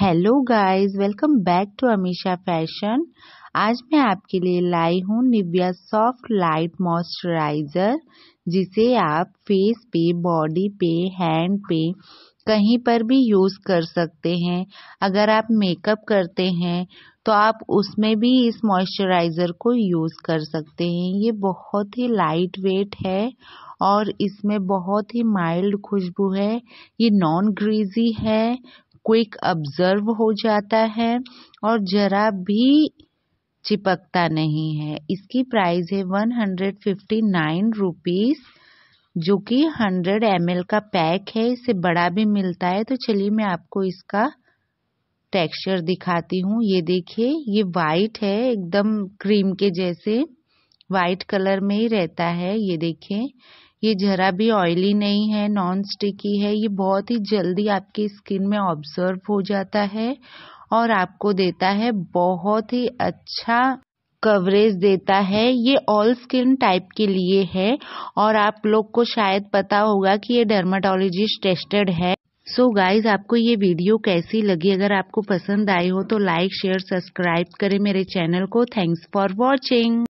hello guys welcome back to Amisha fashion आज मैं आपके लिए लाई हूँ निविया सॉफ्ट लाइट मॉइस्चराइज़र जिसे आप फेस पे बॉडी पे हैंड पे कहीं पर भी यूज़ कर सकते हैं अगर आप मेकअप करते हैं तो आप उसमें भी इस मॉइस्चराइज़र को यूज़ कर सकते हैं ये बहुत ही लाइट वेट है और इसमें बहुत ही माइल्ड खुशबू है ये नॉन ग्रीजी है क्विक ऑब्जर्व हो जाता है और ज़रा भी चिपकता नहीं है इसकी प्राइस है one hundred fifty nine rupees जो कि हंड्रेड एम का पैक है इसे बड़ा भी मिलता है तो चलिए मैं आपको इसका टेक्सचर दिखाती हूँ ये देखिए ये वाइट है एकदम क्रीम के जैसे वाइट कलर में ही रहता है ये देखिए ये ज़रा भी ऑयली नहीं है नॉन स्टिकी है ये बहुत ही जल्दी आपकी स्किन में ऑब्जर्व हो जाता है और आपको देता है बहुत ही अच्छा कवरेज देता है ये ऑल स्किन टाइप के लिए है और आप लोग को शायद पता होगा कि ये डर्माटोलॉजिस्ट टेस्टेड है सो so गाइज आपको ये वीडियो कैसी लगी अगर आपको पसंद आई हो तो लाइक शेयर सब्सक्राइब करें मेरे चैनल को थैंक्स फॉर वॉचिंग